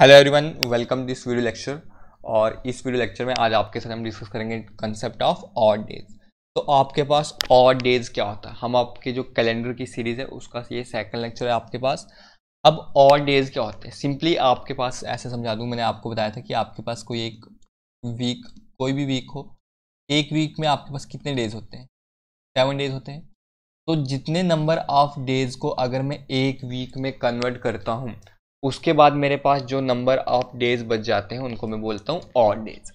hello everyone welcome this video lecture और इस video lecture में आज आपके साथ हम डिस्कस करेंगे कंसेप्ट ऑफ ऑड डेज तो आपके पास ऑड डेज क्या होता है हम आपके जो कैलेंडर की सीरीज़ है उसका ये सेकंड लेक्चर है आपके पास अब ऑड डेज क्या होते हैं सिंपली आपके पास ऐसे समझा दूँ मैंने आपको बताया था कि आपके पास कोई एक वीक कोई भी वीक हो एक वीक में आपके पास कितने डेज होते हैं सेवन डेज होते हैं तो जितने नंबर ऑफ डेज को अगर मैं एक वीक में कन्वर्ट करता हूँ उसके बाद मेरे पास जो नंबर ऑफ डेज बच जाते हैं उनको मैं बोलता हूँ और डेज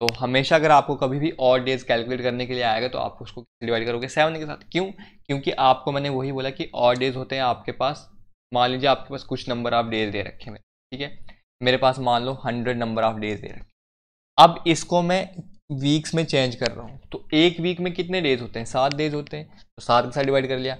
तो हमेशा अगर आपको कभी भी और डेज कैलकुलेट करने के लिए आएगा तो आप उसको डिवाइड करोगे सेवन के साथ क्यों क्योंकि आपको मैंने वही बोला कि और डेज होते हैं आपके पास मान लीजिए आपके पास कुछ नंबर ऑफ डेज दे रखे मैंने ठीक है मेरे पास मान लो हंड्रेड नंबर ऑफ डेज दे रखे अब इसको मैं वीक्स में चेंज कर रहा हूँ तो एक वीक में कितने डेज होते हैं सात डेज होते हैं तो सात के साथ डिवाइड कर लिया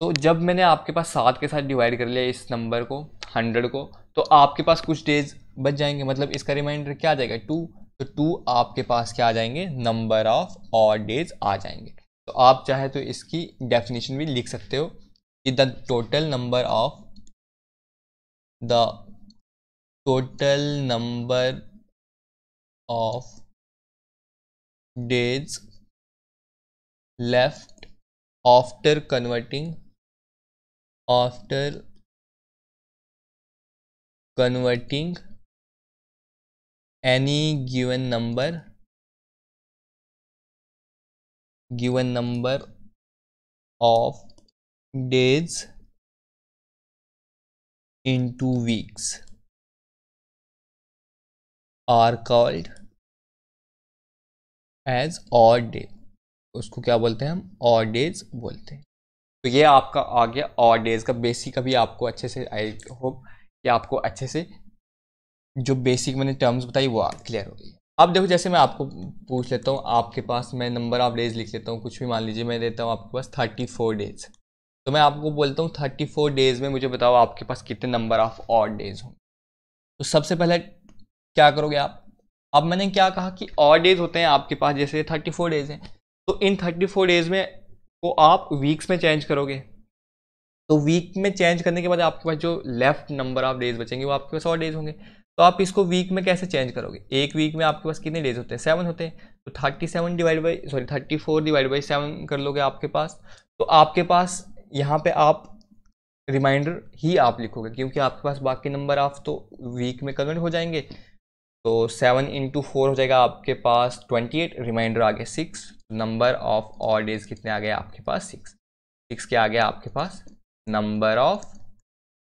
तो जब मैंने आपके पास सात के साथ डिवाइड कर लिया इस नंबर को हंड्रेड को तो आपके पास कुछ डेज बच जाएंगे मतलब इसका रिमाइंडर क्या आ जाएगा टू तो टू आपके पास क्या आ जाएंगे नंबर ऑफ और डेज आ जाएंगे तो आप चाहे तो इसकी डेफिनेशन भी लिख सकते हो कि the total number of the total number of days left after converting after converting any given number given number of days into weeks are called as odd day उसको क्या बोलते हैं हम odd days बोलते हैं तो ये आपका आ गया और डेज का बेसिक अभी आपको अच्छे से आई होप कि आपको अच्छे से जो बेसिक मैंने टर्म्स बताई वो क्लियर हो गई अब देखो जैसे मैं आपको पूछ लेता हूँ आपके पास मैं नंबर ऑफ डेज लिख लेता हूँ कुछ भी मान लीजिए मैं देता हूँ आपके पास थर्टी फोर डेज तो मैं आपको बोलता हूँ थर्टी फोर डेज में मुझे बताओ आपके पास कितने नंबर ऑफ ऑड डेज होंगे तो सबसे पहले क्या करोगे आप अब मैंने क्या कहा कि ऑड डेज होते हैं आपके पास जैसे थर्टी फोर डेज हैं तो इन थर्टी फोर डेज में को आप वीक्स में चेंज करोगे तो वीक में चेंज करने के बाद आपके पास जो लेफ्ट नंबर ऑफ डेज बचेंगे वो आपके पास और डेज होंगे तो आप इसको वीक में कैसे चेंज करोगे एक वीक में आपके पास कितने डेज होते हैं सेवन होते हैं तो thirty seven divide by sorry thirty four divide by seven कर लोगे आपके पास तो आपके पास यहाँ पे आप रिमाइंडर ही आप लिखोगे क्योंकि आपके पास बाकी नंबर ऑफ तो वीक में कन्वर्ट हो जाएंगे तो सेवन इंटू फोर हो जाएगा आपके पास ट्वेंटी एट रिमाइंडर आगे six number of odd days कितने आ गए आपके पास सिक्स सिक्स के आ गया आपके पास नंबर ऑफ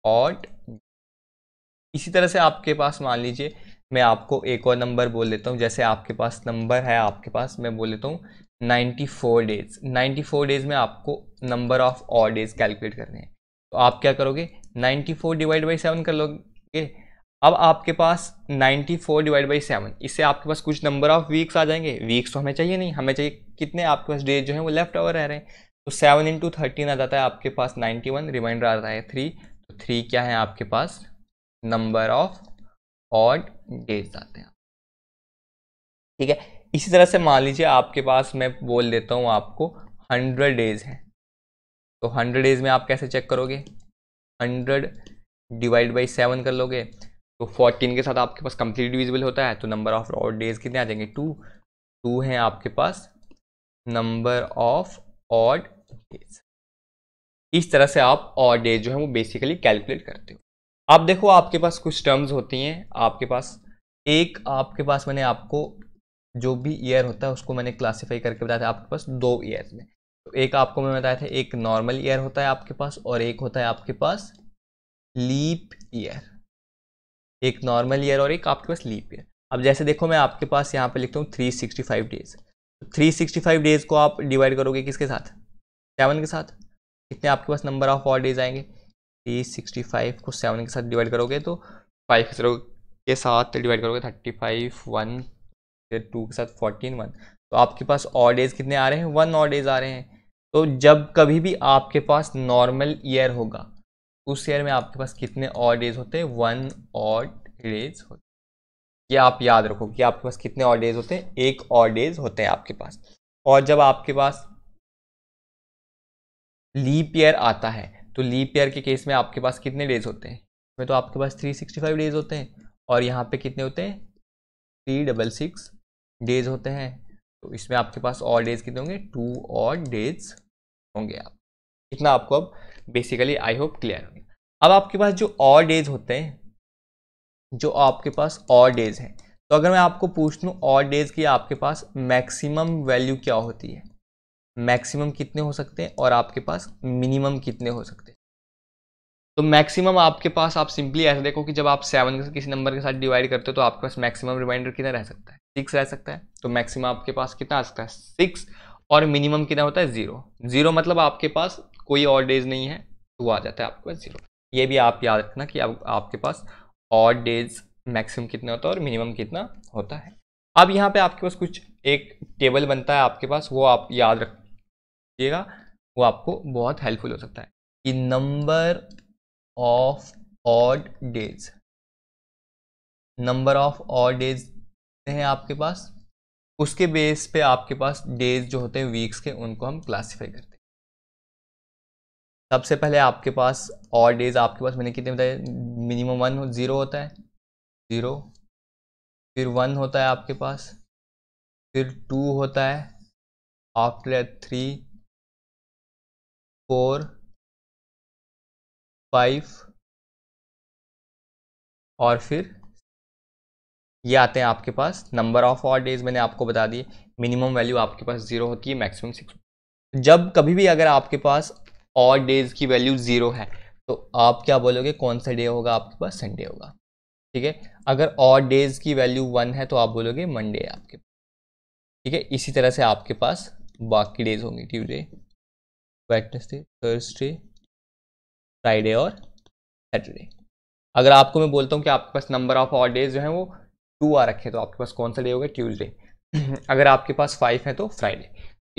ऑड इसी तरह से आपके पास मान लीजिए मैं आपको एक और नंबर बोल देता हूँ जैसे आपके पास नंबर है आपके पास मैं बोल देता हूँ ninety four days ninety four days में आपको number of odd days calculate करने हैं तो आप क्या करोगे ninety four divide by seven कर लोगे अब आपके पास 94 फोर डिवाइड बाई सेवन इससे आपके पास कुछ नंबर ऑफ वीक्स आ जाएंगे वीक्स तो हमें चाहिए नहीं हमें चाहिए कितने आपके पास डेज जो है वो लेफ्ट ओवर रह रहे हैं तो सेवन इंटू थर्टीन आ जाता है आपके पास नाइन्टी वन रिमाइंडर आ जाता है थ्री तो थ्री क्या है आपके पास नंबर ऑफ ऑड डेज आते हैं ठीक है इसी तरह से मान लीजिए आपके पास मैं बोल देता हूँ आपको हंड्रेड डेज है तो हंड्रेड डेज में आप कैसे चेक करोगे हंड्रेड डिवाइड बाई सेवन कर लोगे तो फोर्टीन के साथ आपके पास कंप्लीट डिविजिबल होता है तो नंबर ऑफ ऑड डेज कितने आ जाएंगे टू टू हैं आपके पास नंबर ऑफ ऑड डेज इस तरह से आप ऑड डेज जो है वो बेसिकली कैलकुलेट करते हो आप देखो आपके पास कुछ टर्म्स होती हैं आपके पास एक आपके पास मैंने आपको जो भी ईयर होता है उसको मैंने क्लासीफाई करके बताया था आपके पास दो ईयर्स में तो एक आपको मैंने बताया था एक नॉर्मल ईयर होता है आपके पास और एक होता है आपके पास लीप ईयर एक नॉर्मल ईयर और एक आपके पास लीप ईयर अब जैसे देखो मैं आपके पास यहाँ पर लिखता हूँ three sixty five days three sixty five days को आप डिवाइड करोगे किसके साथ सेवन के साथ कितने आपके पास नंबर ऑफ और डेज आएंगे थ्री सिक्सटी फाइव को सेवन के साथ डिवाइड करोगे तो फाइव के साथ के साथ डिवाइड करोगे थर्टी फाइव वन टू के साथ फोर्टीन वन तो आपके पास और डेज कितने आ रहे हैं वन और डेज आ रहे हैं तो जब कभी भी आपके पास नॉर्मल ईयर होगा उस ईयर में आपके पास कितने और डेज होते हैं वन और डेज होते ये आप याद रखो कि आपके पास कितने और डेज होते हैं एक और डेज होते हैं आपके पास और जब आपके पास लीप ईयर आता है तो लीप ईयर के केस में आपके पास कितने डेज होते हैं इसमें तो आपके पास थ्री सिक्सटी फाइव डेज होते हैं और यहाँ पे कितने होते हैं थ्री डबल सिक्स डेज होते हैं तो इसमें आपके पास और डेज कितने होंगे टू और डेज होंगे आप इतना आपको अब बेसिकली आई होप क्लियर होंगे अब आपके पास जो और डेज होते हैं जो आपके पास और डेज हैं तो अगर मैं आपको पूछ लूँ और डेज की आपके पास मैक्सिमम वैल्यू क्या होती है मैक्सिमम कितने हो सकते हैं और आपके पास मिनिमम कितने हो सकते हैं तो मैक्सिमम आपके पास आप सिंपली ऐसा देखो कि जब आप सेवन के किसी नंबर के साथ डिवाइड करते हो तो आपके पास मैक्सिमम रिमाइंडर कितना रह सकता है सिक्स रह सकता है तो मैक्सिमम आपके पास कितना आ सकता है सिक्स और मिनिमम कितना होता है ज़ीरो ज़ीरो मतलब आपके पास कोई और डेज नहीं है तो आ जाता है आपके पास जीरो ये भी आप याद रखना कि आप, आपके पास और डेज मैक्सिमम कितना होता है और मिनिमम कितना होता है अब यहाँ पे आपके पास कुछ एक टेबल बनता है आपके पास वो आप याद रखिएगा वो आपको बहुत हेल्पफुल हो सकता है कि number of odd days number of odd days हैं आपके पास उसके बेस पे आपके पास डेज जो होते हैं वीक्स के उनको हम क्लासीफाई करते हैं सबसे पहले आपके पास और डेज आपके पास मैंने कितने बताए मिनिमम वन ज़ीरो होता है ज़ीरो फिर वन होता है आपके पास फिर टू होता है after that three four five और फिर ये आते हैं आपके पास नंबर ऑफ और डेज मैंने आपको बता दिए मिनिमम वैल्यू आपके पास ज़ीरो होती है मैक्सिमम सिक्स जब कभी भी अगर आपके पास और डेज की वैल्यू ज़ीरो है तो आप क्या बोलोगे कौन सा डे होगा आपके पास संडे होगा ठीक है अगर और डेज की वैल्यू वन है तो आप बोलोगे मंडे आपके ठीक है इसी तरह से आपके पास बाकी डेज होंगे ट्यूजडे वेटनेसडे थर्सडे फ्राइडे और सैटरडे अगर आपको मैं बोलता हूँ कि आपके पास नंबर ऑफ और डेज जो है वो टू आ रखे तो आपके पास कौन सा डे होगा ट्यूजडे अगर आपके पास फाइव है तो फ्राइडे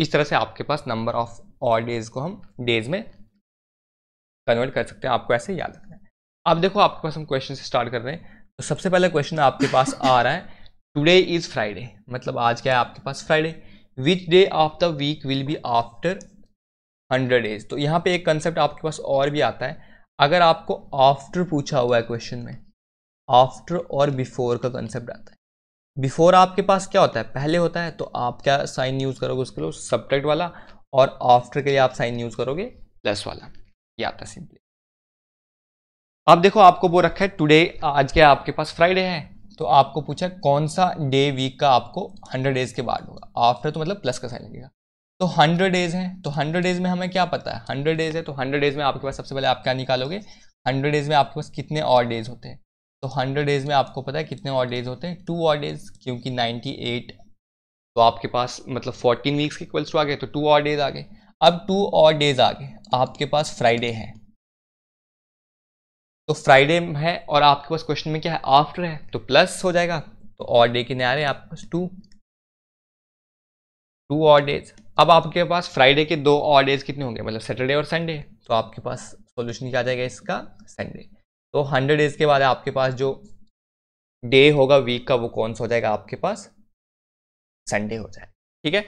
इस तरह से आपके पास नंबर ऑफ और डेज को हम डेज में कन्वर्ट कर सकते हैं आपको ऐसे याद रखना है अब देखो आपके पास हम क्वेश्चन स्टार्ट कर रहे हैं तो सबसे पहला क्वेश्चन आपके पास आ रहा है टुडे इज़ फ्राइडे मतलब आज क्या है आपके पास Friday which day of the week will be after hundred days तो यहाँ पे एक कंसेप्ट आपके पास और भी आता है अगर आपको आफ्टर पूछा हुआ है क्वेश्चन में आफ्टर और बिफोर का कंसेप्ट आता है बिफोर आपके पास क्या होता है पहले होता है तो आप क्या साइन यूज़ करोगे उसके लिए सब्ट्रैक्ट वाला और आफ्टर के लिए आप साइन यूज करोगे प्लस वाला ये आता है सिंपली अब देखो आपको वो रखा है टुडे आज के आपके पास फ्राइडे है तो आपको पूछा कौन सा डे वीक का आपको हंड्रेड डेज के बाद होगा आफ्टर तो मतलब प्लस का साइन लगेगा तो हंड्रेड डेज है तो हंड्रेड डेज में हमें क्या पता है हंड्रेड डेज है तो हंड्रेड डेज में आपके पास सबसे पहले आप क्या निकालोगे हंड्रेड डेज में आपके पास कितने और डेज होते हैं तो हंड्रेड डेज में आपको पता है कितने और डेज होते हैं टू और डेज क्योंकि नाइन्टी एट तो आपके पास मतलब फोर्टीन वीक्स के इक्वल्स टू आ गए तो टू और डेज आ गए अब टू और डेज आ गए आपके पास फ्राइडे है तो फ्राइडे है और आपके पास क्वेश्चन में क्या है आफ्टर है तो प्लस हो जाएगा तो और डे के आ रहे आपके पास टू टू और डेज अब आपके पास फ्राइडे के दो और डेज कितने होंगे मतलब सैटरडे और संडे तो आपके पास सोल्यूशन क्या आ जाएगा इसका संडे तो हंड्रेड डेज के बाद आपके पास जो डे होगा वीक का वो कौन सा हो जाएगा आपके पास संडे हो जाए ठीक है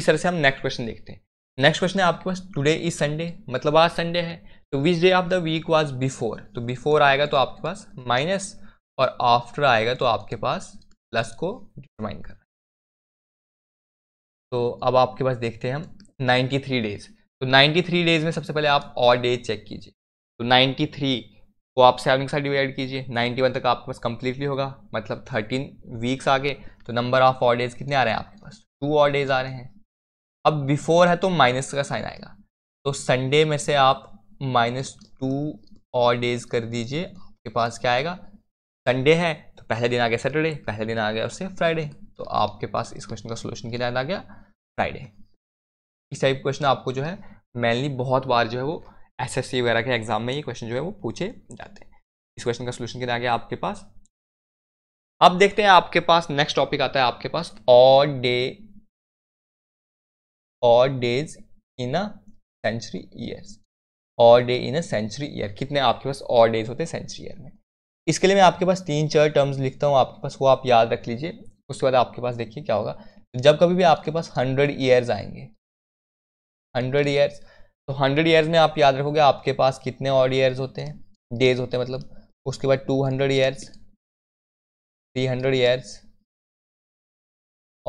इस तरह से हम नेक्स्ट क्वेश्चन देखते हैं नेक्स्ट क्वेश्चन है आपके पास टुडे इज संडे मतलब आज संडे है तो which day of the week was before तो बिफोर आएगा तो आपके पास माइनस और आफ्टर आएगा तो आपके पास प्लस को डिटरमाइन कर तो अब आपके पास देखते हैं हम 93 डेज तो 93 डेज में सबसे पहले आप और डेज चेक कीजिए तो 93 वो तो आप सेवन के साथ डिवाइड कीजिए नाइन्टी वन तक आपके पास कम्प्लीटली होगा मतलब थर्टीन वीक्स आगे तो नंबर ऑफ ऑर डेज कितने आ रहे हैं आपके पास टू ऑर डेज आ रहे हैं अब बिफोर है तो माइनस का साइन आएगा तो संडे में से आप माइनस टू और डेज कर दीजिए आपके पास क्या आएगा संडे है तो पहले दिन आ गया सैटरडे पहले दिन आ गया उससे फ्राइडे तो आपके पास इस क्वेश्चन का सोल्यूशन के लिए आ गया फ्राइडे इस टाइप क्वेश्चन आपको जो है मेनली बहुत बार जो है वो एस एस सी वगैरह के एग्जाम में ये क्वेश्चन जो है वो पूछे जाते हैं इस क्वेश्चन का सोल्यूशन कितना आ गया आपके पास अब देखते हैं आपके पास नेक्स्ट टॉपिक आता है आपके पास odd day odd days in a century years odd day in a century year कितने आपके पास और डेज होते हैं सेंचुरी ईयर में इसके लिए मैं आपके पास तीन चार टर्म्स लिखता हूँ आपके पास वो आप याद रख लीजिए उसके बाद आपके पास देखिए क्या होगा जब कभी भी आपके पास हंड्रेड ईयर्स आएंगे हंड्रेड ईयर्स तो हंड्रेड ईयर्स में आप याद रखोगे आपके पास कितने ऑड ईयर्स होते हैं डेज होते हैं मतलब उसके बाद two hundred years three hundred years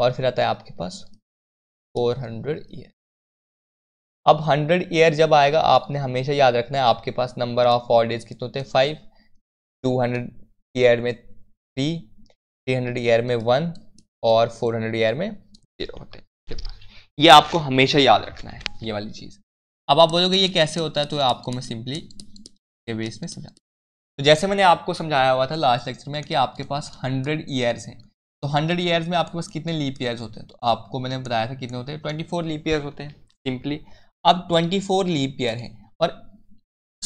और फिर आता है आपके पास फोर हंड्रेड ईयर अब हंड्रेड ईयर जब आएगा आपने हमेशा याद रखना है आपके पास नंबर ऑफ ऑड डेज कितने होते हैं फाइव टू हंड्रेड ईयर में थ्री थ्री हंड्रेड ईयर में वन और फोर हंड्रेड ईयर में जीरो होते हैं ये आपको हमेशा याद रखना है ये वाली चीज़ अब आप बोलोगे ये कैसे होता है तो आपको मैं सिंपली के बेस में समझा तो जैसे मैंने आपको समझाया हुआ था लास्ट लेक्चर में कि आपके पास हंड्रेड ईयर्स हैं तो हंड्रेड ईयर्स में आपके पास कितने लीप ईयर्स होते हैं तो आपको मैंने बताया था कितने होते हैं ट्वेंटी फोर लीप ईयर्स होते हैं सिंपली अब ट्वेंटी फोर लीप ईयर हैं और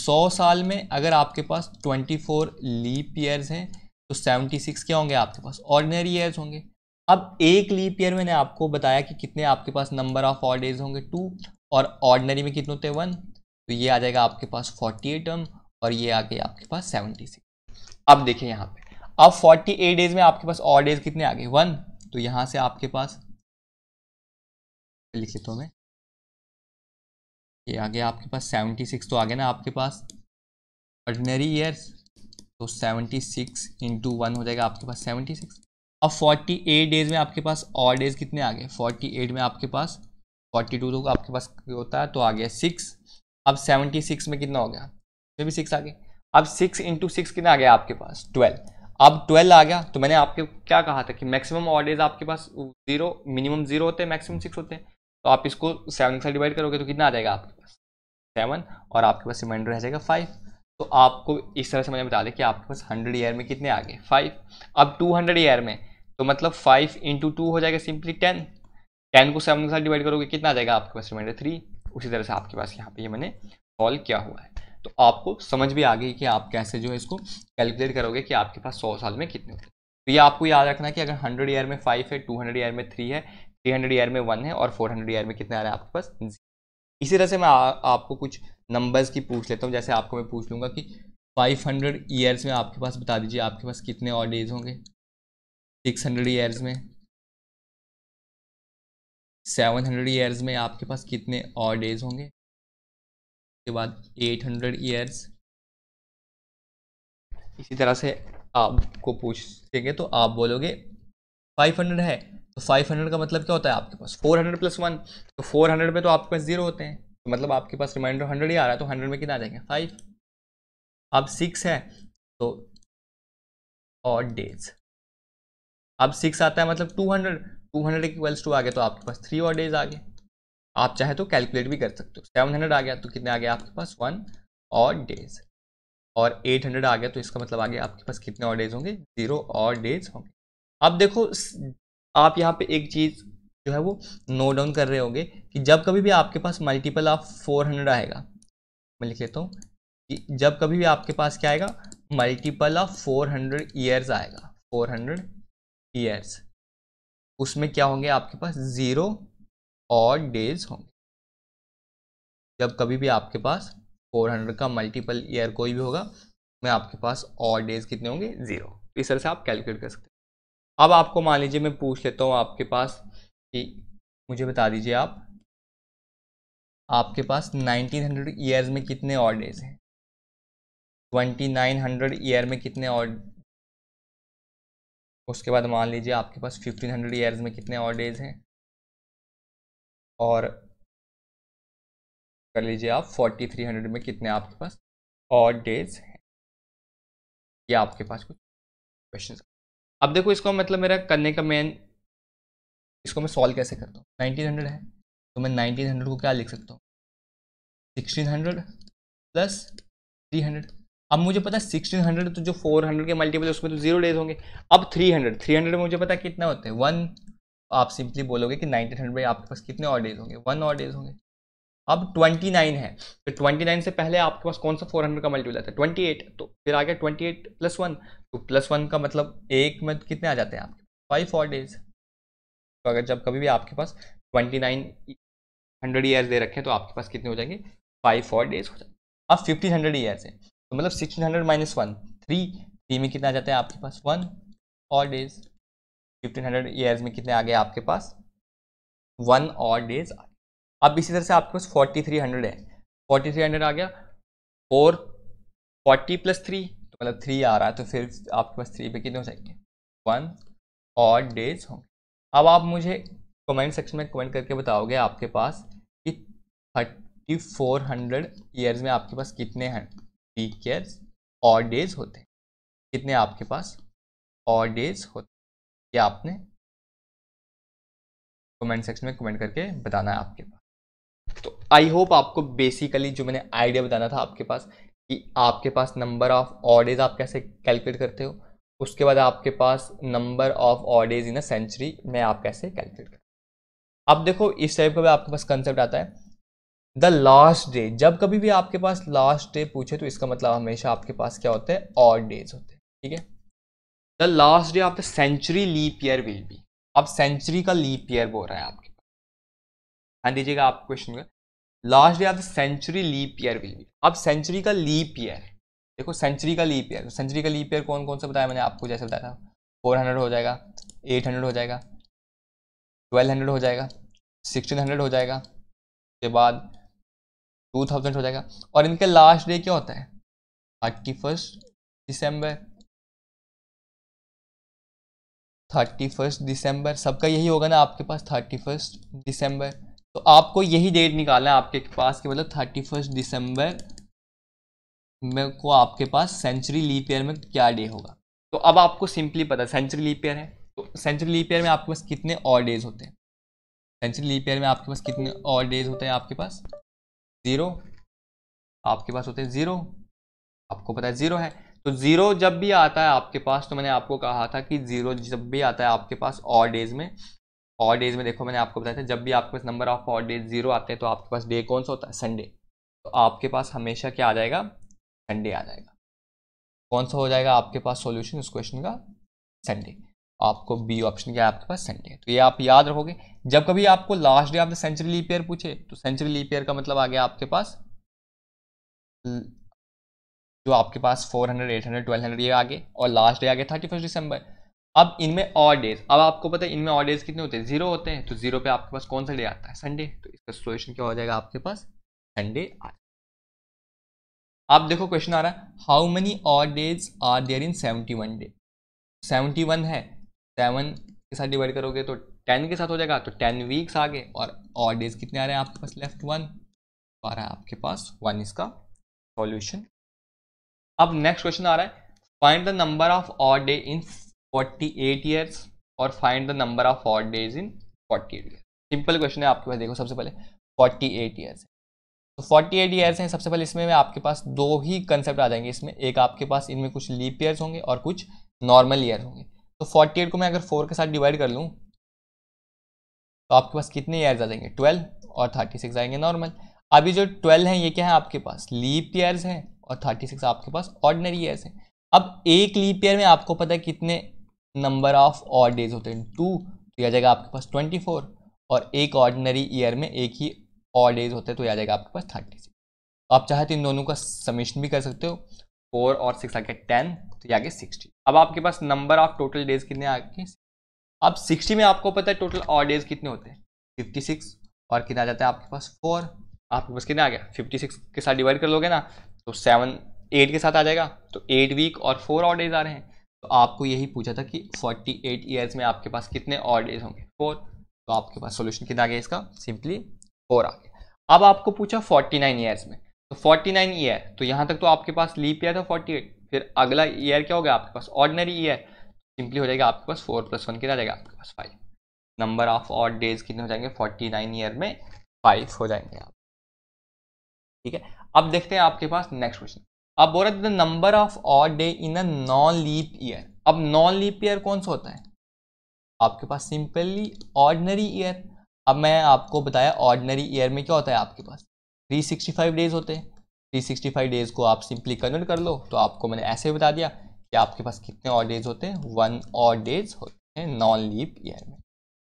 सौ साल में अगर आपके पास ट्वेंटी फोर लीप ईयर्स हैं तो सेवेंटी सिक्स क्या होंगे आपके पास ऑर्डिनरी ईयर्स होंगे अब एक लीप ईयर मैंने आपको बताया कि कितने आपके पास नंबर ऑफ ऑर्डेज डेज होंगे टू और ऑर्डनरी में कितने होते हैं वन तो ये आ जाएगा आपके पास फोर्टी एट टर्म और ये आ गया आपके पास सेवेंटी सिक्स अब देखिए यहाँ पे अब फोर्टी एट डेज में आपके पास और डेज कितने आ गए वन तो यहाँ से आपके पास लिख लेता हूँ मैं ये आ गया आपके पास सेवेंटी सिक्स तो आ गया ना आपके पास ऑर्डनरी ईयर्स तो सेवेंटी सिक्स इंटू वन हो जाएगा आपके पास सेवेंटी सिक्स अब फोर्टी एट डेज में आपके पास और डेज कितने आ गए फोर्टी एट में आपके पास फोर्टी तो टू आपके पास होता है तो आ गया सिक्स अब सेवेंटी सिक्स में कितना हो गया फिर भी सिक्स आ गया अब सिक्स इंटू सिक्स कितना आ गया आपके पास ट्वेल्व अब ट्वेल्व आ गया तो मैंने आपके क्या कहा था कि मैक्सिमम ऑर्डेज आपके पास जीरो मिनिमम जीरो होते हैं मैक्सिमम सिक्स होते हैं तो आप इसको सेवन से डिवाइड करोगे तो कितना आ जाएगा आपके पास सेवन और आपके पास रिमाइंडर रह जाएगा फाइव तो आपको इस तरह से मैंने बता दें कि आपके पास हंड्रेड ईयर में कितने आ गए फाइव अब टू हंड्रेड ईयर में तो मतलब फाइव इंटू टू हो जाएगा सिंपली टेन टेन को सेवन के साथ डिवाइड करोगे कितना आ जाएगा आपके पास रिमाइंडर थ्री उसी तरह से आपके पास यहाँ पे ये मैंने सॉल्व किया हुआ है तो आपको समझ भी आ गई कि आप कैसे जो है इसको कैलकुलेट करोगे कि आपके पास सौ साल में कितने होते तो ये आपको याद रखना कि अगर हंड्रेड ईयर में फाइव है टू हंड्रेड ईयर में थ्री है थ्री हंड्रेड ईयर में वन है और फोर हंड्रेड ईयर में कितने आ रहे हैं आपके पास इसी तरह से मैं आपको कुछ नंबर्स की पूछ लेता हूँ जैसे आपको मैं पूछ लूँगा कि फाइव हंड्रेड ईयर्स में आपके पास बता दीजिए आपके पास कितने और डेज होंगे सिक्स हंड्रेड ईयर्स में सेवन हंड्रेड ईयर्स में आपके पास कितने और डेज होंगे उसके बाद एट हंड्रेड ईयर्स इसी तरह से आपको पूछेंगे तो आप बोलोगे फाइव हंड्रेड है तो फाइव हंड्रेड का मतलब क्या होता है आपके पास फोर हंड्रेड प्लस वन तो फोर हंड्रेड में तो आपके पास जीरो होते हैं तो मतलब आपके पास रिमाइंडर हंड्रेड ही आ रहा है तो हंड्रेड में कितना आ जाएंगे फाइव अब सिक्स है तो और डेज अब सिक्स आता है मतलब two hundred two hundred equals to आ गया तो आपके पास थ्री और डेज आ गए आप चाहे तो कैलकुलेट भी कर सकते हो सेवन हंड्रेड आ गया तो कितने आ गए आपके पास वन और डेज और एट हंड्रेड आ गया तो इसका मतलब आ गया आपके पास कितने और डेज होंगे जीरो और डेज होंगे अब देखो आप यहाँ पे एक चीज़ जो है वो नोट डाउन कर रहे होंगे कि जब कभी भी आपके पास मल्टीपल ऑफ फोर हंड्रेड आएगा मैं लिख लेता हूँ कि जब कभी भी आपके पास क्या आएगा multiple of four hundred years आएगा फोर हंड्रेड ईयर्स उसमें क्या होंगे आपके पास ज़ीरो और डेज होंगे जब कभी भी आपके पास 400 का मल्टीपल ईयर कोई भी होगा मैं आपके पास और डेज कितने होंगे ज़ीरो इस तरह से आप कैलकुलेट कर सकते हैं अब आपको मान लीजिए मैं पूछ लेता हूँ आपके पास कि मुझे बता दीजिए आप आपके पास 1900 ईयर्स में कितने और डेज हैं 2900 ईयर में कितने और उसके बाद मान लीजिए आपके पास फिफ्टीन हंड्रेड ईयर्स में कितने और डेज हैं और कर लीजिए आप फोर्टी थ्री हंड्रेड में कितने आपके पास और डेज हैं ये आपके पास कुछ क्वेश्चन अब देखो इसको मतलब मेरा करने का मेन इसको मैं सॉल्व कैसे करता हूँ नाइनटीन हंड्रेड है तो मैं नाइनटीन हंड्रेड को क्या लिख सकता हूँ sixteen hundred plus three hundred अब मुझे पता है सिक्सटीन हंड्रेड तो जो फोर हंड्रेड के मल्टीपल उसमें तो जीरो डेज होंगे अब थ्री हंड्रेड थ्री हंड्रेड में मुझे पता है कितना होता है वन आप सिंपली बोलोगे कि नाइनटीन हंड्रेड आपके पास कितने और डेज होंगे वन और डेज होंगे अब ट्वेंटी नाइन है तो ट्वेंटी नाइन से पहले आपके पास कौन सा फोर हंड्रेड का मल्टीपल आता है ट्वेंटी एट तो फिर आ गया ट्वेंटी एट प्लस वन तो प्लस वन का मतलब एक में कितने आ जाते हैं आपके फाइव और डेज तो अगर जब कभी भी आपके पास ट्वेंटी नाइन हंड्रेड ईयर्स दे रखे हैं तो आपके पास कितने हो जाएंगे फाइव और डेज हो जाएंगे अब फिफ्टीन हंड्रेड ईयर्स है तो मतलब sixteen hundred minus one three three में कितना आ जाता है आपके पास one odd days fifteen hundred years में कितने आ गए आपके पास वन और डेज अब इसी तरह से आपके पास फोर्टी थ्री हंड्रेड है फोर्टी थ्री हंड्रेड आ गया फोर फोर्टी प्लस थ्री तो मतलब थ्री आ रहा है तो फिर आपके पास थ्री पे कितने हो जाएंगे वन और डेज होंगे अब आप मुझे कमेंट सेक्शन में कमेंट करके बताओगे आपके पास कि थर्टी फोर हंड्रेड ईयर्स में आपके पास कितने हैं वीक ईयर्स और डेज होते हैं कितने आपके पास और डेज होते हैं ये आपने कमेंट सेक्शन में कमेंट करके बताना है आपके पास तो आई होप आपको बेसिकली जो मैंने आइडिया बताना था आपके पास कि आपके पास नंबर ऑफ और डेज आप कैसे कैलकुलेट करते हो उसके बाद आपके पास number of odd days in a century में आप कैसे कैलकुलेट करते हो अब देखो इस टाइप का भी आपके पास कंसेप्ट आता है द लास्ट डे जब कभी भी आपके पास लास्ट डे पूछे तो इसका मतलब हमेशा आपके पास क्या होता है और डेज होते हैं ठीक है the last day of the century leap year will be अब सेंचुरी का लीप ईयर बोल रहा है आपके पास ध्यान दीजिएगा आप क्वेश्चन का last day of the century leap year will be अब सेंचुरी का लीप ईयर देखो सेंचुरी का लीप ईयर सेंचुरी का लीप ईयर कौन कौन सा बताया मैंने आपको जैसे बताया था फोर हंड्रेड हो जाएगा एट हंड्रेड हो जाएगा ट्वेल्व हंड्रेड हो जाएगा सिक्सटीन हंड्रेड हो जाएगा उसके बाद टू थाउजेंड हो जाएगा और इनका लास्ट डे क्या होता है थर्टी फर्स्ट दिसंबर थर्टी फर्स्ट दिसंबर सबका यही होगा ना आपके पास थर्टी फर्स्ट दिसंबर तो आपको यही डेट निकालना है आपके पास के मतलब थर्टी फर्स्ट दिसंबर में को आपके पास सेंचुरी लीप ईयर में क्या डे होगा तो अब आपको सिंपली पता है सेंचुरी लीप ईयर है तो सेंचुरी लीप ईयर में आपके पास कितने और डेज होते हैं सेंचुरी लीप ईयर में आपके पास कितने और डेज होते हैं आपके पास ज़ीरो आपके पास होते हैं ज़ीरो आपको पता है ज़ीरो है तो ज़ीरो जब भी आता है आपके पास तो मैंने आपको कहा था कि ज़ीरो जब भी आता है आपके पास और डेज में और डेज में देखो मैंने आपको बताया था जब भी आपके पास number of odd days zero आते हैं तो आपके पास डे कौन सा होता है संडे तो आपके पास हमेशा क्या आ जाएगा संडे आ जाएगा कौन सा हो जाएगा आपके पास सोल्यूशन इस क्वेश्चन का संडे आपको बी ऑप्शन क्या है आपके पास संडे तो ये आप याद रखोगे जब कभी आपको last day of the century leap year पूछे तो सेंचुरी लीप ईयर का मतलब आ गया आपके पास जो आपके पास 400, 800, 1200 ये आगे और लास्ट डे आगे गया थर्टी फर्स्ट दिसंबर अब इनमें और डेज अब आपको पता है इनमें और डेज कितने होते हैं जीरो होते हैं तो जीरो पे आपके पास कौन सा डे आता है संडे तो इसका सोल्यूशन क्या हो जाएगा आपके पास संडे आ आप देखो क्वेश्चन आ रहा है how many odd days are there in seventy one day seventy one है सेवन के साथ डिवाइड करोगे तो टेन के साथ हो जाएगा तो टेन वीक्स आगे और और डेज कितने आ रहे हैं आपके पास लेफ्ट वन तो आ रहा है आपके पास वन इसका सॉल्यूशन अब नेक्स्ट क्वेश्चन आ रहा है find the number of odd day in 48 years और find the number of odd days in 48 years simple question है आपके पास देखो सबसे पहले 48 ईयर्स तो 48 ईयर्स हैं सबसे पहले इसमें मैं आपके पास दो ही कंसेप्ट आ जाएंगे इसमें एक आपके पास इनमें कुछ लीप ईयर्स होंगे और कुछ नॉर्मल ईयर होंगे तो फोर्टी एट को मैं अगर फोर के साथ डिवाइड कर लूँ तो आपके पास कितने ईयर्स आ जाएंगे ट्वेल्व और थर्टी सिक्स आएंगे नॉर्मल अभी जो ट्वेल्व हैं ये क्या है आपके पास लीप ईयर्स हैं और थर्टी सिक्स आपके पास ऑर्डनरी ईयर्स हैं अब एक लीप ईयर में आपको पता है कितने नंबर ऑफ और डेज होते हैं टू तो आ जाएगा आपके पास ट्वेंटी फोर और एक ऑर्डनरी ईयर में एक ही और डेज होते हैं तो यह आ जाएगा आपके पास थर्टी सिक्स आप चाहे तो इन दोनों का समेशन भी कर सकते हो फोर और सिक्स आ गया टेन तो ये आ गया सिक्सटी अब आपके पास नंबर ऑफ टोटल डेज कितने आ गए अब सिक्सटी में आपको पता है टोटल और डेज कितने होते हैं फिफ्टी सिक्स और कितना आ जाता है आपके पास फोर आपके पास कितना आ गया फिफ्टी सिक्स के साथ डिवाइड कर लोगे ना तो सेवन एट के साथ आ जाएगा तो एट वीक और फोर और डेज आ रहे हैं तो आपको यही पूछा था कि फोर्टी एट ईयर्स में आपके पास कितने और डेज होंगे फोर तो आपके पास सोल्यूशन कितना आ गया इसका सिंपली फोर आ गया अब आपको पूछा फोर्टी नाइन ईयर्स में तो 49 ईयर e तो यहाँ तक तो आपके पास लीप ईयर था 48 फिर अगला ईयर क्या हो गया आपके पास ऑर्डनरी ईयर सिंपली हो जाएगा आपके पास फोर प्लस वन कितना जाएगा आपके पास five number of odd days कितने हो जाएंगे 49 ईयर में फाइव हो जाएंगे आप ठीक है अब देखते हैं आपके पास नेक्स्ट क्वेश्चन अब बोल रहे थे number of odd day in a non leap year non नॉन लीप ईयर कौन सा होता है आपके पास सिंपली ऑर्डनरी ईयर अब मैं आपको बताया ऑर्डनरी ईयर में क्या होता है आपके पास थ्री सिक्सटी फाइव डेज़ होते हैं थ्री सिक्सटी फाइव डेज़ को आप सिंपली कन्वर्ट कर लो तो आपको मैंने ऐसे बता दिया कि आपके पास कितने और डेज़ होते हैं वन और डेज़ होते हैं नॉन लीप ईयर में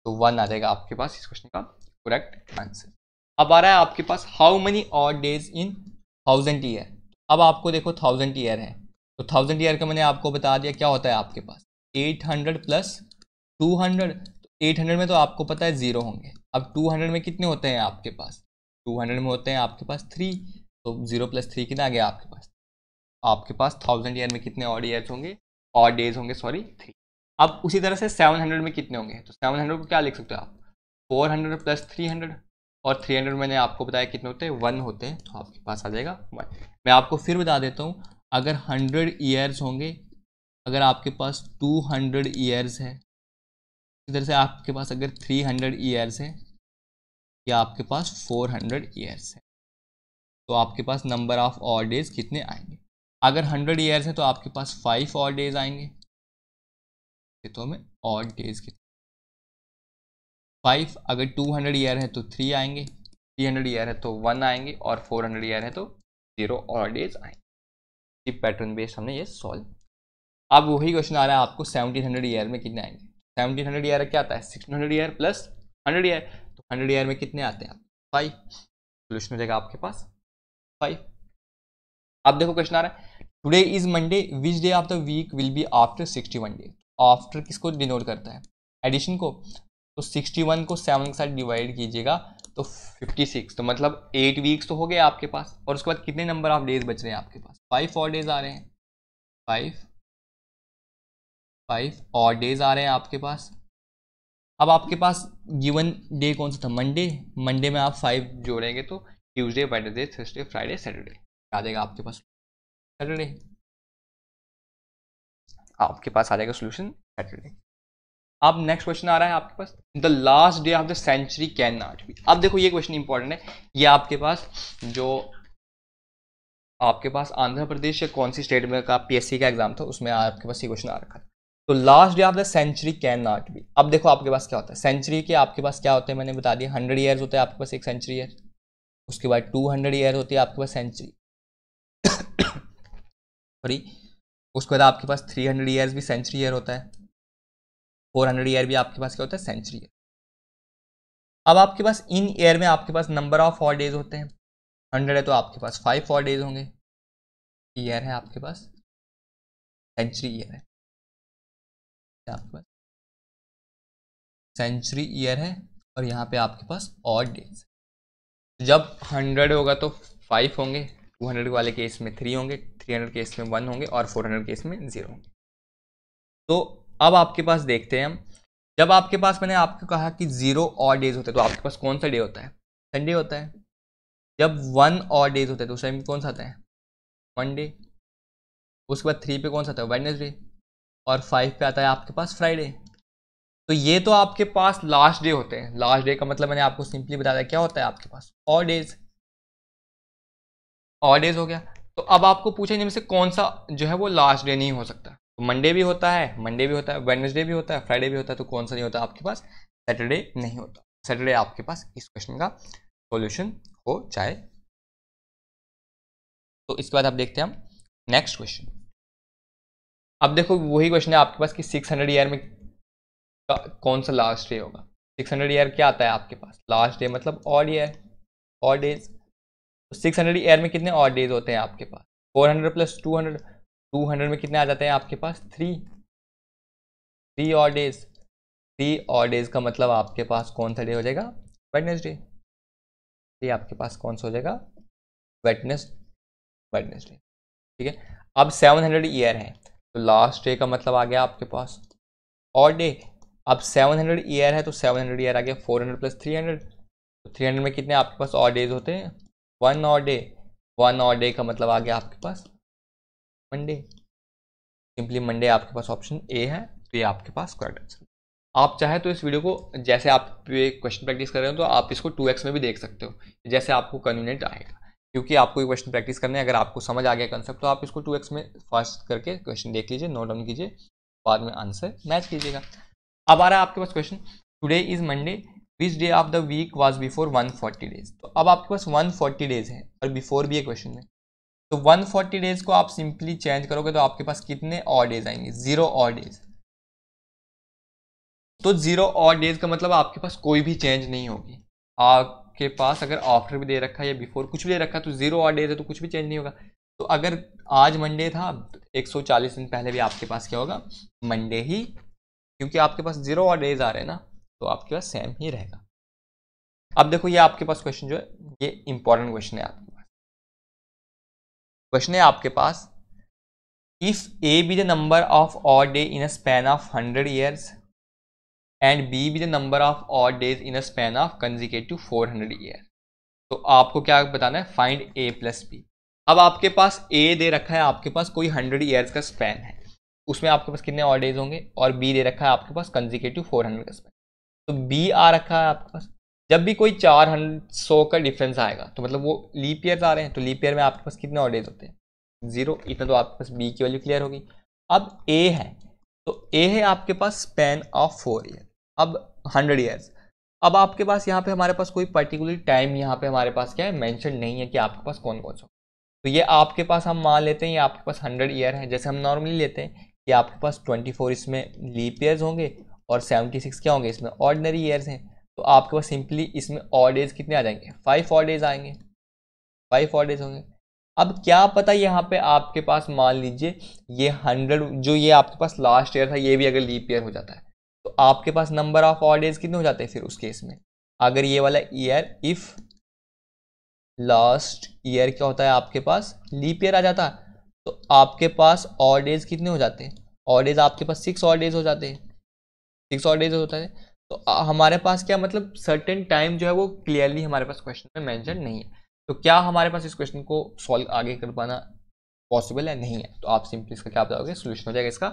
तो वन आ जाएगा आपके पास इस क्वेश्चन का करेक्ट आंसर अब आ रहा है आपके पास how many odd days in thousand year अब आपको देखो थाउजेंड ईयर है तो थाउजेंड ईयर का मैंने आपको बता दिया क्या होता है आपके पास eight hundred plus two hundred eight hundred में तो आपको पता है ज़ीरो होंगे अब टू हंड्रेड में कितने होते हैं आपके पास टू हंड्रेड में होते हैं आपके पास थ्री तो जीरो प्लस थ्री कितना आ गया आपके पास आपके पास थाउजेंड ईयर में कितने ऑड ईयर्स होंगे और डेज होंगे सॉरी थ्री अब उसी तरह से सेवन हंड्रेड में कितने होंगे तो सेवन हंड्रेड को क्या लिख सकते हो आप four hundred plus three hundred और थ्री हंड्रेड मैंने आपको बताया कितने होते हैं वन होते हैं तो आपके पास आ जाएगा वन मैं आपको फिर बता देता हूँ अगर हंड्रेड ईयर्स होंगे अगर आपके पास टू हंड्रेड ईयर्स है इधर से आपके पास अगर थ्री हंड्रेड ईयर्स हैं या आपके पास 400 हंड्रेड ईयर्स है तो आपके पास नंबर ऑफ ऑर डेज कितने आएंगे अगर 100 ईयर्स है तो आपके पास फाइव ऑर डेज आएंगे खेतों में और डेज कितने फाइव अगर 200 ईयर है तो थ्री आएंगे 300 ईयर है तो वन आएंगे और 400 ईयर है तो जीरो और डेज आएंगे इसी पैटर्न बेस हमने ये सॉल्व अब वही क्वेश्चन आ रहा है आपको हंड्रेड ईयर में कितने आएंगे हंड्रेड ईयर क्या आता है hundred year plus hundred year hundred year में कितने आते हैं फाइव सोल्यूशन हो जाएगा आपके पास फाइव अब देखो क्वेश्चन आ रहा है today is Monday which day of the week will be after sixty one day after किसको डिनोट करता है एडिशन को तो सिक्सटी वन को सेवन के साथ डिवाइड कीजिएगा तो फिफ्टी सिक्स तो मतलब एट वीक्स तो हो गए आपके पास और उसके बाद कितने नंबर ऑफ डेज बच रहे हैं आपके पास फाइव और डेज आ रहे हैं फाइव फाइव और डेज आ रहे हैं आपके पास अब आपके पास गिवन डे कौन सा था मंडे मंडे में आप फाइव जोड़ेंगे तो Tuesday Wednesday Thursday Friday Saturday आ जाएगा आपके पास सैटरडे आपके पास आ जाएगा सोल्यूशन सैटरडे अब नेक्स्ट क्वेश्चन आ रहा है आपके पास the last day of the century can not be अब देखो ये क्वेश्चन इंपॉर्टेंट है ये आपके पास जो आपके पास आंध्र प्रदेश या कौन सी स्टेट में का पीएससी का एग्जाम था उसमें आपके पास ये क्वेश्चन आ रखा था तो last day of the century can not be अब देखो आपके पास क्या होता है सेंचुरी के आपके पास क्या होते हैं मैंने बता दिया हंड्रेड ईयर्स होते हैं आपके पास एक सेंचुरी ईयर उसके बाद टू हंड्रेड ईयर होती है आपके पास सेंचुरी सॉरी उसके बाद आपके पास थ्री हंड्रेड ईयर्स भी सेंचुरी ईयर होता है फोर हंड्रेड ईयर भी आपके पास क्या होता है सेंचुरी ईयर अब आपके पास इन ईयर में आपके पास नंबर ऑफ फॉर डेज होते हैं हंड्रेड है तो आपके पास फाइव फॉर डेज होंगे ईयर है आपके पास सेंचुरी ईयर है आपके पास सेंचुरी ईयर है और यहाँ पे आपके पास और डेज जब हंड्रेड होगा तो फाइव होंगे टू हंड्रेड वाले केस में थ्री होंगे थ्री हंड्रेड केस में वन होंगे और फोर हंड्रेड केस में ज़ीरो होंगे तो अब आपके पास देखते हैं हम जब आपके पास मैंने आपको कहा कि ज़ीरो और डेज होते हैं तो आपके पास कौन सा डे होता है संडे होता है जब वन और डेज होता है तो उस टाइम कौन सा आता है मंडे उसके बाद थ्री पे कौन सा आता है वेडनेसडे और फाइव पे आता है आपके पास फ्राइडे तो ये तो आपके पास लास्ट डे होते हैं लास्ट डे का मतलब मैंने आपको सिंपली बताया क्या होता है आपके पास और डेज और डेज हो गया तो अब आपको पूछा इनमें से कौन सा जो है वो लास्ट डे नहीं हो सकता तो मंडे भी होता है मंडे भी होता है वेडनेसडे भी होता है फ्राइडे भी होता है तो कौन सा नहीं होता आपके पास सैटरडे नहीं होता सैटरडे आपके पास इस क्वेश्चन का सोल्यूशन हो जाए तो इसके बाद आप देखते हैं हम नेक्स्ट क्वेश्चन अब देखो वही क्वेश्चन है आपके पास कि सिक्स हंड्रेड ईयर में कौन सा लास्ट डे होगा सिक्स हंड्रेड ईयर क्या आता है आपके पास लास्ट डे मतलब odd year odd days six hundred year में कितने और डेज होते हैं आपके पास four hundred plus two hundred two hundred में कितने आ जाते हैं आपके पास three three odd days three odd days का मतलब आपके पास कौन सा डे हो जाएगा वेडनेसडे ये आपके पास कौन सा हो जाएगा वेटनेस वेडनेसडे ठीक है अब सेवन हंड्रेड ईयर है तो लास्ट डे का मतलब आ गया आपके पास और डे अब 700 हंड्रेड ईयर है तो 700 हंड्रेड ईयर आ गया 400 hundred plus three hundred three hundred में कितने आपके पास और डेज होते हैं वन और डे वन और डे का मतलब आ गया आपके पास मंडे सिंपली मंडे आपके पास ऑप्शन ए है तो ये आपके पास करेक्ट आंसर आप चाहे तो इस वीडियो को जैसे आप क्वेश्चन प्रैक्टिस कर रहे हो तो आप इसको टू एक्स में भी देख सकते हो जैसे आपको कन्वीनियंट आएगा क्योंकि आपको ये क्वेश्चन प्रैक्टिस करने हैं अगर आपको समझ आ गया कंसेप्ट तो आप इसको टू एक्स में फास्ट करके क्वेश्चन देख लीजिए नोट डाउन कीजिए बाद में आंसर मैच कीजिएगा अब आ रहा है आपके पास question today is Monday which day of the week was before 140 days तो अब आपके पास 140 डेज है और बिफोर भी है क्वेश्चन में तो फोर्टी डेज को आप सिंपली चेंज करोगे तो आपके पास कितने और डेज आएंगे जीरो और डेज तो जीरो और डेज का मतलब आपके पास कोई भी चेंज नहीं होगी आप आपके पास अगर आफ्टर भी दे रखा है या बिफोर कुछ भी दे रखा है तो जीरो और डेज है तो कुछ भी चेंज नहीं होगा तो अगर आज मंडे था तो चालीस दिन पहले भी आपके पास क्या होगा मंडे ही क्योंकि आपके पास जीरो और डेज आ रहे हैं ना तो आपके पास सेम ही रहेगा अब देखो ये आपके पास क्वेश्चन जो है ये इंपॉर्टेंट क्वेश्चन है आपके पास क्वेश्चन है आपके पास if A be the number of odd day in a span of hundred years and B be the number of odd days in a of consecutive four hundred year तो आपको क्या बताना है फाइंड ए plus B अब आपके पास ए दे रखा है आपके पास कोई हंड्रेड ईयर्स का स्पैन है उसमें आपके पास कितने और डेज होंगे और बी दे रखा है आपके पास कंजिकेटिव फोर हंड्रेड का स्पैन तो बी आ रखा है आपके पास जब भी कोई चार हंड्रेड सौ का डिफरेंस आएगा तो मतलब वो लीप ईयर्स आ रहे हैं तो लीप ईयर में आपके पास कितने और डेज होते हैं जीरो इतना तो आपके पास बी की वैल्यू क्लियर होगी अब ए है तो ए है आपके पास स्पेन ऑफ फोर ईयर अब हंड्रेड ईयर्स अब आपके पास यहाँ पे हमारे पास कोई पर्टिकुलर टाइम यहाँ पे हमारे पास क्या है मैंशन नहीं है कि आपके पास कौन कौन सा तो ये आपके पास हम मान लेते हैं ये आपके पास हंड्रेड ईयर है जैसे हम नॉर्मली लेते हैं कि आपके पास ट्वेंटी फोर इसमें लीप ईयर्स होंगे और सेवेंटी सिक्स क्या होंगे इसमें ऑर्डनरी ईयर्स हैं तो आपके पास सिंपली इसमें और डेज कितने आ जाएंगे फाइव और डेज आएंगे फाइव और डेज होंगे अब क्या पता यहाँ पे आपके पास मान लीजिए ये हंड्रेड जो ये आपके पास लास्ट ईयर था ये भी अगर लीप ईयर हो जाता है तो आपके पास नंबर ऑफ ऑल डेज कितने हो जाते हैं फिर उस केस में अगर ये वाला ईयर इफ लास्ट ईयर क्या होता है आपके पास लीप ईयर आ जाता तो आपके पास ऑल डेज कितने हो जाते हैं ऑल डेज आपके पास सिक्स ऑल डेज हो जाते हैं सिक्स ऑल डेज होता है तो हमारे पास क्या मतलब सर्टेन टाइम जो है वो क्लियरली हमारे पास क्वेश्चन में मैंशन नहीं है तो क्या हमारे पास इस क्वेश्चन को सॉल्व आगे कर पाना पॉसिबल है नहीं है तो आप सिंपली इसका क्या बताओगे सोल्यूशन हो जाएगा इसका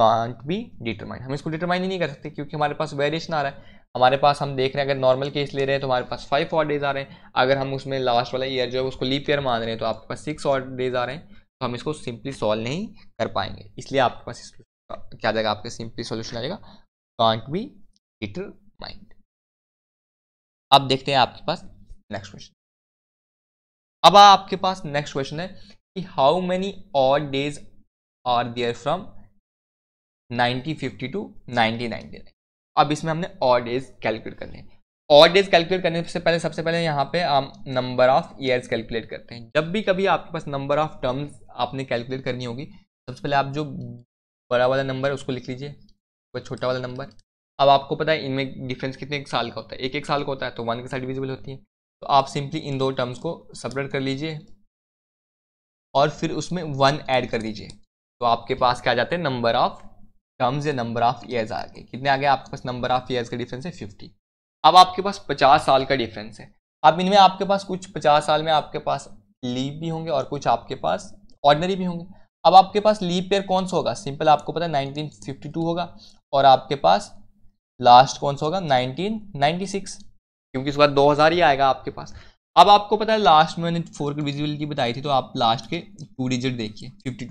कांट बी डिटरमाइन हम इसको डिटरमाइन ही नहीं कर सकते क्योंकि हमारे पास वेरिएशन आ रहा है हमारे पास हम देख रहे हैं अगर नॉर्मल केस ले रहे हैं तो हमारे पास फाइव और डेज आ रहे हैं अगर हम उसमें लास्ट वाला ईयर जो है उसको लीप ईयर मान रहे हैं तो आपके पास सिक्स और डेज आ रहे हैं तो हम इसको सिंपली सॉल्व नहीं कर पाएंगे इसलिए आपके पास इस क्या जाएगा आपके सिंपली सोल्यूशन आ जाएगा कांट बी डिटरमाइंड अब देखते हैं आपके पास नेक्स्ट क्वेश्चन अब आपके पास नेक्स्ट क्वेश्चन है कि how many odd days are there from fifty to ninety nine अब इसमें हमने ऑड डेज कैलकुलेट कर लें ऑड डेज कैलकुलेट करने से पहले सबसे पहले यहाँ पे हम नंबर ऑफ ईयर्स कैलकुलेट करते हैं जब भी कभी आपके पास नंबर ऑफ टर्म्स आपने कैलकुलेट करनी होगी सबसे पहले आप जो बड़ा वाला नंबर है उसको लिख लीजिए वह छोटा वाला नंबर अब आपको पता है इनमें डिफरेंस कितने साल का होता है एक एक साल का होता है तो वन के साथ डिविजिबल होती है तो आप सिंपली इन दो टर्म्स को सपरेट कर लीजिए और फिर उसमें वन ऐड कर दीजिए तो आपके पास क्या आ जाते हैं नंबर ऑफ टर्म्स या नंबर ऑफ ईयर्स आ गए कितने आ गए आपके पास नंबर ऑफ ईयर्स का डिफरेंस है फिफ्टी अब आपके पास पचास साल का डिफरेंस है अब इनमें आपके पास कुछ पचास साल में आपके पास लीव भी होंगे और कुछ आपके पास ऑर्डनरी भी होंगे अब आपके पास लीप पेयर कौन सा होगा सिंपल आपको पता है 1952 होगा और आपके पास लास्ट कौन सा होगा 1996 क्योंकि उसके बाद 2000 ही आएगा आपके पास अब आपको पता है लास्ट मैंने फोर की विजिबिलिटी बताई थी तो आप लास्ट के टू डिजिट देखिए 52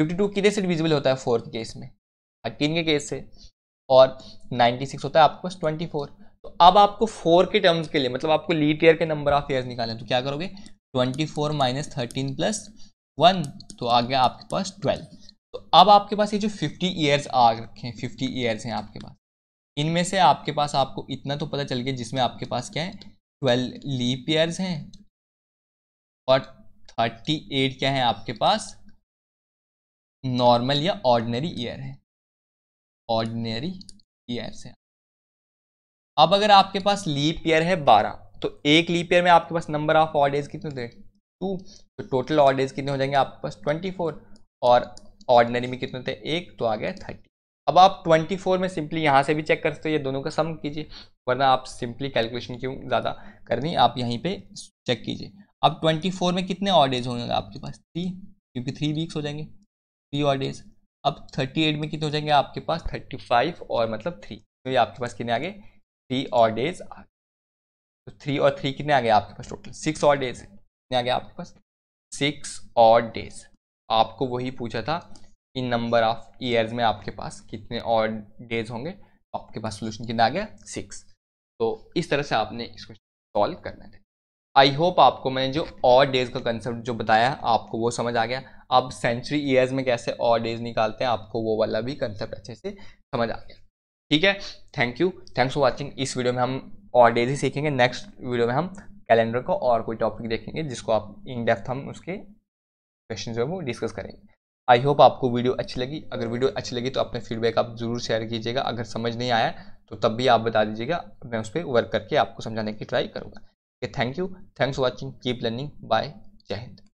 52 कितने से डिविजिबल होता है फोर्थ केस में तीन के केस से और 96 होता है आपके पास 24 तो अब आपको फोर के टर्म्स के लिए मतलब आपको लीप ईयर के नंबर ऑफ ईयर निकालने तो क्या करोगे 24 four minus thirteen plus one तो आ गया आपके पास 12 तो अब आपके पास ये जो 50 ईयर्स आ रखे हैं 50 ईयर्स हैं आपके पास इनमें से आपके पास आपको इतना तो पता चल गया जिसमें आपके पास क्या है ट्वेल्व लीप ईयर्स हैं और एट क्या है आपके पास नॉर्मल या ऑर्डिनरी ईयर है ऑर्डिनरी ईयर से अब अगर आपके पास लीप ईयर है बारह तो एक लीप ईयर में आपके पास नंबर ऑफ ऑड डेज कितने थे टू तो टोटल ऑड डेज कितने हो जाएंगे आपके पास ट्वेंटी फोर और ऑर्डिनरी में कितने थे एक तो आ गया थर्टी अब आप 24 में सिंपली यहाँ से भी चेक कर सकते हो ये दोनों का सम कीजिए वरना आप सिंपली कैलकुलेशन क्यों ज़्यादा करनी आप यहीं पे चेक कीजिए अब 24 में कितने ऑर्डेज होंगे आपके पास थ्री क्योंकि थ्री वीक्स हो जाएंगे थ्री ऑर्डेज अब थर्टी एट में कितने हो जाएंगे आपके पास थर्टी फाइव और मतलब थ्री तो ये आपके पास कितने आ गए थ्री और डेज आ गए तो थ्री और थ्री कितने आ गए आपके पास टोटल सिक्स और डेज कितने आ गए आपके पास सिक्स और डेज आपको वही पूछा था इन नंबर ऑफ ईयर्स में आपके पास कितने और डेज होंगे तो आपके पास सोल्यूशन कितना आ गया सिक्स तो इस तरह से आपने इस क्वेश्चन सॉल्व करना है आई होप आपको मैंने जो और डेज का कंसेप्ट जो बताया आपको वो समझ आ गया अब सेंचुरी ईयर्स में कैसे और डेज निकालते हैं आपको वो वाला भी कंसेप्ट अच्छे से समझ आ गया ठीक है thank you thanks for watching इस वीडियो में हम और डेज ही सीखेंगे नेक्स्ट वीडियो में हम कैलेंडर को और कोई टॉपिक देखेंगे जिसको आप इन डेप्थ हम उसके क्वेश्चन जो है वो डिस्कस करेंगे आई होप आपको वीडियो अच्छी लगी अगर वीडियो अच्छी लगी तो अपने फीडबैक आप जरूर शेयर कीजिएगा अगर समझ नहीं आया तो तब भी आप बता दीजिएगा मैं उस पर वर्क करके आपको समझाने की ट्राई करूँगा thank you thanks for watching keep learning bye जय हिंद